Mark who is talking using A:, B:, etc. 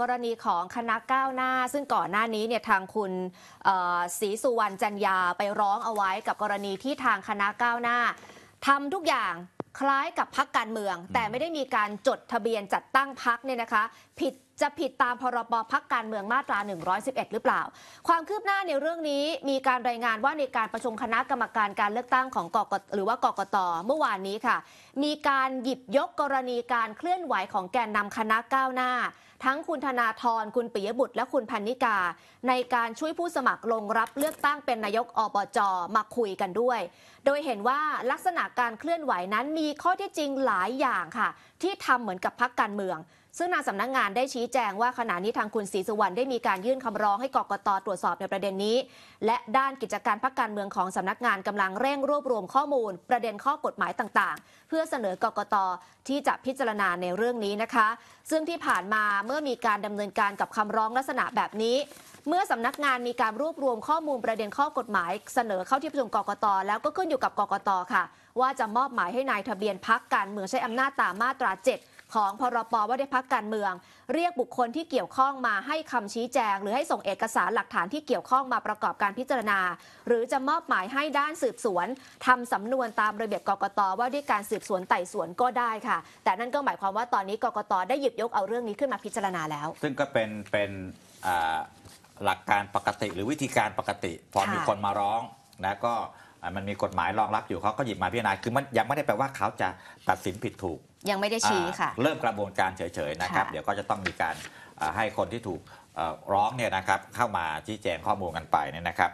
A: กรณีของคณะก้าวหน้า ซึ่งก่อนหน้านี้เนี่ยทางคุณศรีสุวรรณจันยา ไปร้องเอาไว้กับกรณีที่ทางคณะก้าวหน้า ทำทุกอย่างคล้ายกับพักการเมือง แต่ไม่ได้มีการจดทะเบียนจัดตั้งพักเนี่ยนะคะ ผิดจะผิดตามพรบพักการเมืองมาตรา 111 หรือเปล่า ความคืบหน้าในเรื่องนี้มีการรายงานว่าในการประชุมคณะกรรมการการเลือกตั้งของกกหรือว่ากกตเมื่อวานนี้ค่ะ มีการหยิบยกกรณีการเคลื่อนไหวของแกนนำคณะก้าวหน้าทั้งคุณธนาธรคุณปิยบุตรและคุณพันนิกา ในการช่วยผู้สมัครลงรับ เลือกตั้งเป็นนายกอบจมาคุยกันด้วย โดยเห็นว่าลักษณะการเคลื่อนไหวนั้นมีข้อที่จริงหลายอย่างค่ะ ที่ทำเหมือนกับพักการเมืองซึ่งทางสำนักงงานได้ชี้แจงว่าขณะนี้ทางคุณศรีสุวรรณได้มีการยื่นคำร้องให้กกต ตรวจสอบในประเด็นนี้ และด้านกิจการพักการเมืองของสำนักงานกำลังเร่งรวบรวมข้อมูลประเด็นข้อกฎหมายต่างๆ เพื่อเสนอกกต ที่จะพิจารณาในเรื่องนี้นะคะ ซึ่งที่ผ่านมาเมื่อมีการดำเนินการกับคำร้องลักษณะแบบนี้ เมื่อสำนักงานมีการรวบรวมข้อมูลประเด็นข้อกฎหมาย เสนอเข้าที่ประชุมกกตแล้วก็ขึ้นอยู่กับกกตค่ะ ว่าจะมอบหมายให้นายทะเบียนพักการเมืองใช้อำนาจตามมาตรา7ของพรปว่าได้พักการเมือง เรียกบุคคลที่เกี่ยวข้องมาให้คำชี้แจง หรือให้ส่งเอกสารหลักฐานที่เกี่ยวข้องมาประกอบการพิจารณา หรือจะมอบหมายให้ด้านสืบสวน ทำสำนวนตามระเบียบกกตว่าด้วยการสืบสวนไต่สวนก็ได้ค่ะ แต่นั่นก็หมายความว่าตอนนี้กกตได้หยิบยกเอาเรื่องนี้ขึ้นมาพิจารณาแล้ว
B: ซึ่งก็เป็นเป็นหลักการปกติหรือวิธีการปกติพอมีคนมาร้องนะก็มันมีกฎหมายรองรับอยู่เขาก็หยิบมาพิจารณาคือมันยังไม่ได้แปลว่าเขาจะตัดสินผิดถูก
C: ยังไม่ได้ชี้ค่ะ
B: เริ่มกระบวนการเฉยๆนะครับ เดี๋ยวก็จะต้องมีการให้คนที่ถูกร้องเนี่ยนะครับ เข้ามา ชี้แจงข้อมูลกันไปเนี่ยนะครับ